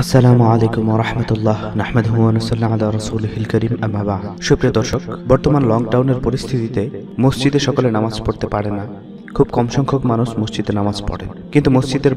আসসালামু আলাইকুম আমাবা সুপ্রিয় দর্শক বর্তমান পরিস্থিতিতে মসজিদে সকলে নামাজ পড়তে না খুব কম সংখ্যক মানুষ মসজিদে নামাজ পড়ে কিন্তু মসজিদের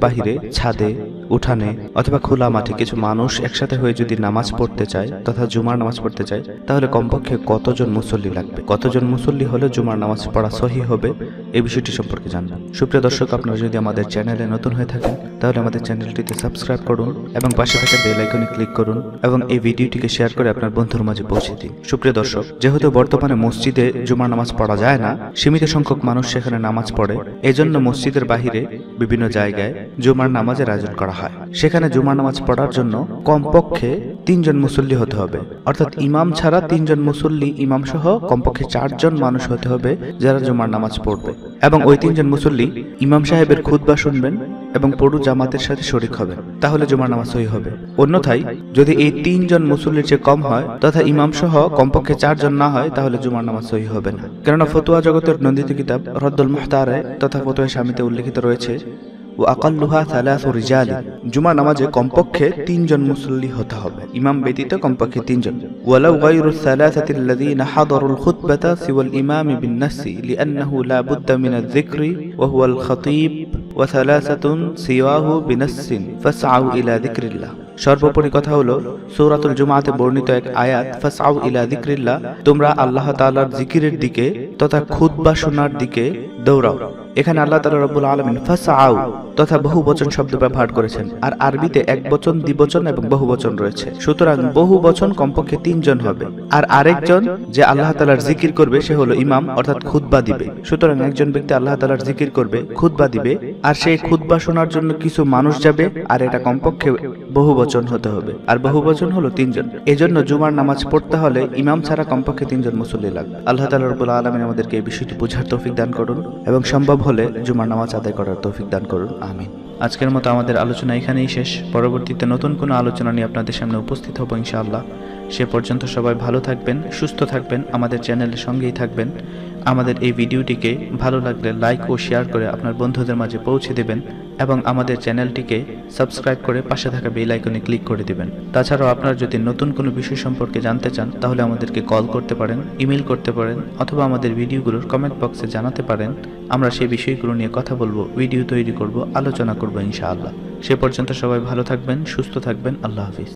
ছাদে উঠানে অথবা খোলা মাঠে কিছু মানুষ একসাথে হয়ে যদি নামাজ পড়তে চায় তথা জুমার নামাজ পড়তে চায় তাহলে কমপক্ষে কতজন মুসল্লি লাগবে কতজন মুসল্লি হলে জুমার নামাজ পড়া সহি হবে এই বিষয়টি সম্পর্কে জানবেন সুপ্রিয় দর্শক আপনারা যদি আমাদের চ্যানেলে নতুন হয়ে থাকেন তাহলে আমাদের চ্যানেলটিতে সাবস্ক্রাইব করুন এবং পাশে থাকা বেল আইকনে ক্লিক করুন এবং এই ভিডিওটিকে শেয়ার করে আপনার বন্ধুর মাঝে পৌঁছে দিন সুপ্রিয় দর্শক যেহেতু বর্তমানে মসজিদে জুমার নামাজ পড়া যায় না সীমিত সংখ্যক মানুষ সেখানে নামাজ পড়ে এজন্য মসজিদের বাহিরে বিভিন্ন জায়গায় জুমার নামাজের আয়োজন করা করা হয় সেখানে জুমা নামাজ পড়ার জন্য কমপক্ষে তিনজন মুসল্লি হতে হবে অর্থাৎ ইমাম ছাড়া তিনজন মুসল্লি ইমাম সহ কমপক্ষে চারজন মানুষ হতে হবে যারা জুমার নামাজ পড়বে এবং ওই তিনজন মুসল্লি ইমাম সাহেবের খুদ্া শুনবেন এবং পড়ু জামাতের সাথে শরিক হবেন তাহলে জুমার নামাজ সহি হবে অন্যথায় যদি এই তিনজন মুসল্লির চেয়ে কম হয় তথা ইমাম সহ কমপক্ষে চারজন না হয় তাহলে জুমার নামাজ সহি হবে না কেননা ফতুয়া জগতের নন্দিত কিতাব রদ্দুল মুহতারে তথা ফতুয়া স্বামীতে উল্লেখিত রয়েছে وأقلها ثلاث رجال جمع نماز كمپكه تين جن مسلّي هتا هب إمام بيتيتا كمپكه تين جن ولو غير الثلاثة الذين حضروا الخطبة سوى الإمام بالنس لأنه لا بد من الذكر وهو الخطيب وثلاثة سواه بنس فاسعوا إلى ذكر الله সর্বোপরি কথা হলো সৌরাতুল জুমাতে বর্ণিত এক আয়াত ফাসাউ ইলা দিক্রিল্লা তোমরা আল্লাহ তাআলার জিকিরের দিকে তথা খুদ বা শোনার দিকে দৌড়াও এখানে আল্লাহ তালা রব্বুল আলমিন ফাসাউ তথা বহু বচন শব্দ ব্যবহার করেছেন আর আরবিতে এক বচন দ্বিবচন এবং বহু বচন রয়েছে সুতরাং বহু বচন কমপক্ষে তিনজন হবে আর আরেকজন যে আল্লাহ তালার জিকির করবে সে হলো ইমাম অর্থাৎ খুতবা দিবে সুতরাং একজন ব্যক্তি আল্লাহ তালার জিকির করবে খুতবা দিবে আর সেই খুদ্া শোনার জন্য কিছু মানুষ যাবে আর এটা কমপক্ষে বহু বহুবচন হতে হবে আর বহুবচন হলো তিনজন এজন্য জুমার নামাজ পড়তে হলে ইমাম ছাড়া কমপক্ষে তিনজন মুসল্লি লাগবে আল্লাহ তালা রবুল আলমিন আমাদেরকে এই বিষয়টি বোঝার তৌফিক দান করুন এবং সম্ভব হলে জুমার নামাজ আদায় করার তৌফিক দান করুন আমিন আজকের মতো আমাদের আলোচনা এখানেই শেষ পরবর্তীতে নতুন কোনো আলোচনা নিয়ে আপনাদের সামনে উপস্থিত হব ইনশাআল্লাহ সে পর্যন্ত সবাই ভালো থাকবেন সুস্থ থাকবেন আমাদের চ্যানেলের সঙ্গেই থাকবেন আমাদের এই ভিডিওটিকে ভালো লাগলে লাইক ও শেয়ার করে আপনার বন্ধুদের মাঝে পৌঁছে দেবেন এবং আমাদের চ্যানেলটিকে সাবস্ক্রাইব করে পাশে থাকা বেল আইকনে ক্লিক করে দেবেন তাছাড়াও আপনারা যদি নতুন কোনো বিষয় সম্পর্কে জানতে চান তাহলে আমাদেরকে কল করতে পারেন ইমেল করতে পারেন অথবা আমাদের ভিডিওগুলোর কমেন্ট বক্সে জানাতে পারেন আমরা সেই বিষয়গুলো নিয়ে কথা বলবো ভিডিও তৈরি করব আলোচনা করব ইনশাআল্লাহ সে পর্যন্ত সবাই ভালো থাকবেন সুস্থ থাকবেন আল্লাহ হাফিজ